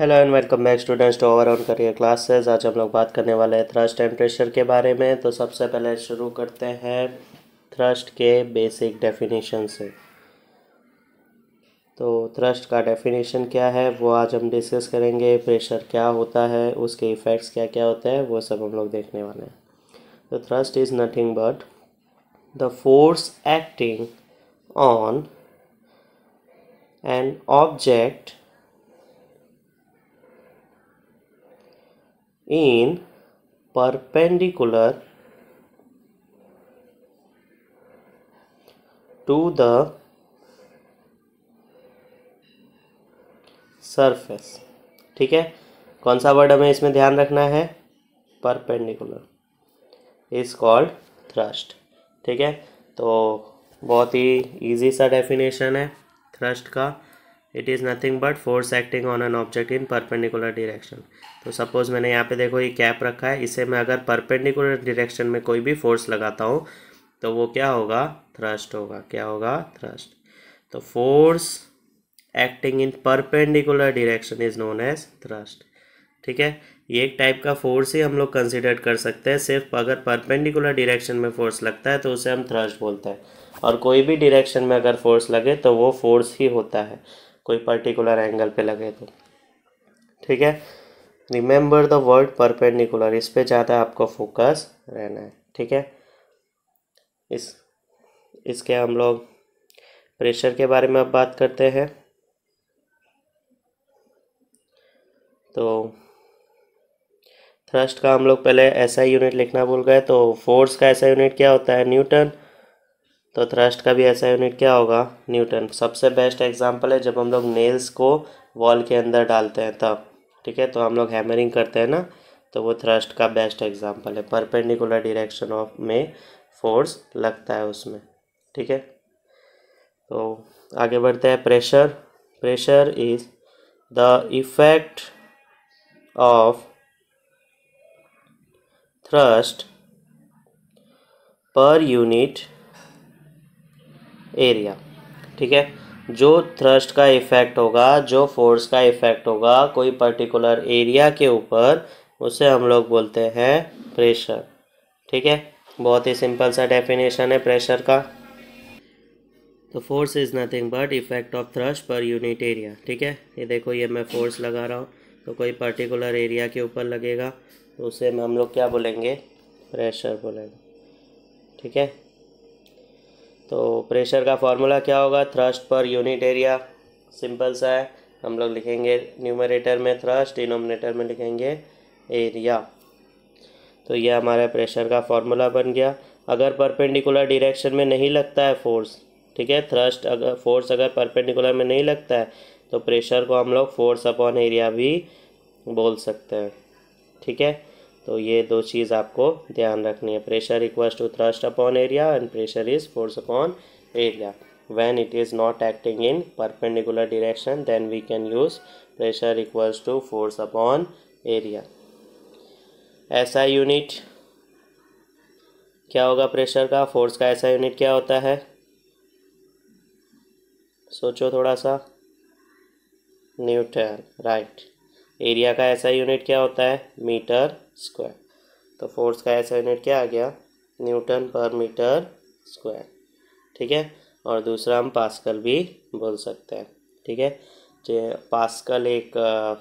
Hello and welcome back students to over on career classes आज हम लोग बात करने वाले हैं थ्रस्ट एंड प्रेशर के बारे में तो सबसे पहले शुरू करते हैं थ्रस्ट के बेसिक डेफिनेशन से तो थ्रस्ट का डेफिनेशन क्या है वो आज हम डिस्कस करेंगे प्रेशर क्या होता है उसके इफ़ेक्ट्स क्या क्या होते हैं वो सब हम लोग देखने वाले हैं तो thrust is nothing but the force acting on an object in perpendicular to the surface ठीक है कौन सा वर्ड हमें इसमें ध्यान रखना है परपेंडिकुलर इज कॉल्ड थ्रस्ट ठीक है तो बहुत ही इजी सा डेफिनेशन है थ्रस्ट का it is nothing but force acting on an object in perpendicular direction तो सपोज़ मैंने यहाँ पे देखो ये कैप रखा है इसे मैं अगर परपेंडिकुलर डिरेक्शन में कोई भी फोर्स लगाता हूँ तो वो क्या होगा थ्रस्ट होगा क्या होगा थ्रस्ट तो force acting in perpendicular direction is known as thrust ठीक है ये एक टाइप का फोर्स ही हम लोग कंसिडर कर सकते हैं सिर्फ अगर परपेंडिकुलर डिरेक्शन में फोर्स लगता है तो उसे हम थ्रस्ट बोलते हैं और कोई भी डिरेक्शन में अगर फोर्स लगे तो वो फोर्स ही होता है कोई पर्टिकुलर एंगल पे लगे तो ठीक है रिमेंबर द वर्ड परपेंडिकुलर इस पे ज़्यादा आपको फोकस रहना है ठीक है इस इसके हम लोग प्रेशर के बारे में अब बात करते हैं तो थ्रस्ट का हम लोग पहले ऐसा यूनिट लिखना भूल गए तो फोर्स का ऐसा यूनिट क्या होता है न्यूटन तो थ्रस्ट का भी ऐसा यूनिट क्या होगा न्यूटन सबसे बेस्ट एग्जाम्पल है जब हम लोग नेल्स को वॉल के अंदर डालते हैं तब ठीक है तो हम लोग हैमरिंग करते हैं ना तो वो थ्रस्ट का बेस्ट एग्जाम्पल है परपेंडिकुलर डिरेक्शन ऑफ में फोर्स लगता है उसमें ठीक है तो आगे बढ़ते हैं pressure pressure is the effect of thrust per unit area ठीक है जो थ्रस्ट का इफ़ेक्ट होगा जो फोर्स का इफ़ेक्ट होगा कोई पर्टिकुलर एरिया के ऊपर उसे हम लोग बोलते हैं प्रेशर ठीक है बहुत ही सिंपल सा डेफिनेशन है प्रेशर का तो force is nothing but effect of thrust per unit area ठीक है ये देखो ये मैं फोर्स लगा रहा हूँ तो कोई पर्टिकुलर एरिया के ऊपर लगेगा तो उसे हम लोग क्या बोलेंगे प्रेशर बोलेंगे ठीक है तो प्रेशर का फार्मूला क्या होगा thrust per unit area simple सा है हम लोग लिखेंगे न्यूमरेटर में थ्रस्ट इनोमिनेटर में लिखेंगे एरिया तो ये हमारा प्रेशर का फार्मूला बन गया अगर परपेंडिकुलर डिरेक्शन में नहीं लगता है फोर्स ठीक है थ्रस्ट अगर फोर्स अगर परपेंडिकुलर में नहीं लगता है तो प्रेशर को हम लोग फोर्स अपॉन एरिया भी बोल सकते हैं ठीक है तो ये दो चीज़ आपको ध्यान रखनी है pressure equal to thrust upon area and pressure is force upon area when it is not acting in perpendicular direction then we can use pressure equal to force upon area ऐसा यूनिट क्या होगा pressure का force का ऐसा unit क्या होता है सोचो थोड़ा सा न्यूटन राइट right. एरिया का ऐसा यूनिट क्या होता है मीटर स्क्वायर तो फोर्स का ऐसा यूनिट क्या आ गया न्यूटन पर मीटर स्क्वायर ठीक है और दूसरा हम पास्कल भी बोल सकते हैं ठीक है जो पास्कल एक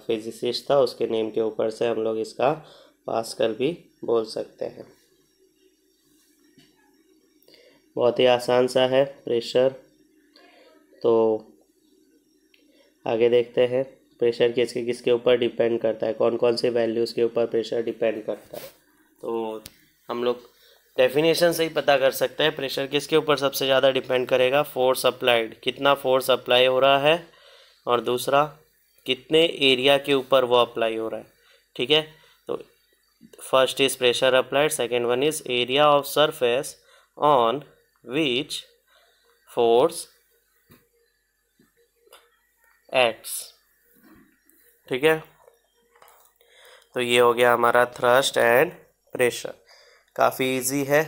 फिजिसिस्ट था उसके नेम के ऊपर से हम लोग इसका पास्कल भी बोल सकते हैं बहुत ही आसान सा है प्रेशर तो आगे देखते हैं प्रेशर किसके किसके ऊपर डिपेंड करता है कौन कौन से वैल्यूज़ के ऊपर प्रेशर डिपेंड करता है तो हम लोग डेफिनेशन से ही पता कर सकते हैं प्रेशर किसके ऊपर सबसे ज़्यादा डिपेंड करेगा फोर्स अप्लाइड कितना फोर्स अप्लाई हो रहा है और दूसरा कितने एरिया के ऊपर वो अप्लाई हो रहा है ठीक है तो first is pressure applied second one is area of surface on which force acts ठीक है तो ये हो गया हमारा थ्रस्ट एंड प्रेशर काफ़ी इजी है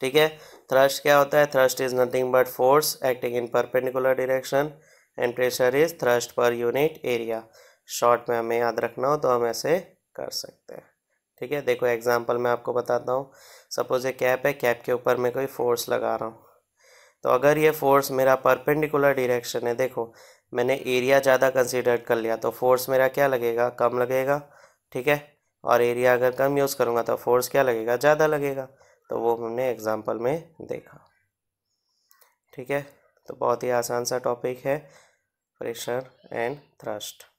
ठीक है थ्रस्ट क्या होता है thrust is nothing but force acting in perpendicular direction and pressure is thrust per unit area short में हमें याद रखना हो तो हम ऐसे कर सकते हैं ठीक है देखो एग्जांपल मैं आपको बताता हूँ सपोज ये कैप है कैप के ऊपर मैं कोई फोर्स लगा रहा हूँ तो अगर ये फोर्स मेरा परपेंडिकुलर डिरेक्शन है देखो मैंने एरिया ज़्यादा कंसिडर कर लिया तो फोर्स मेरा क्या लगेगा कम लगेगा ठीक है और एरिया अगर कम यूज़ करूँगा तो फोर्स क्या लगेगा ज़्यादा लगेगा तो वो हमने एग्ज़ाम्पल में देखा ठीक है तो बहुत ही आसान सा टॉपिक है प्रेशर एंड थ्रस्ट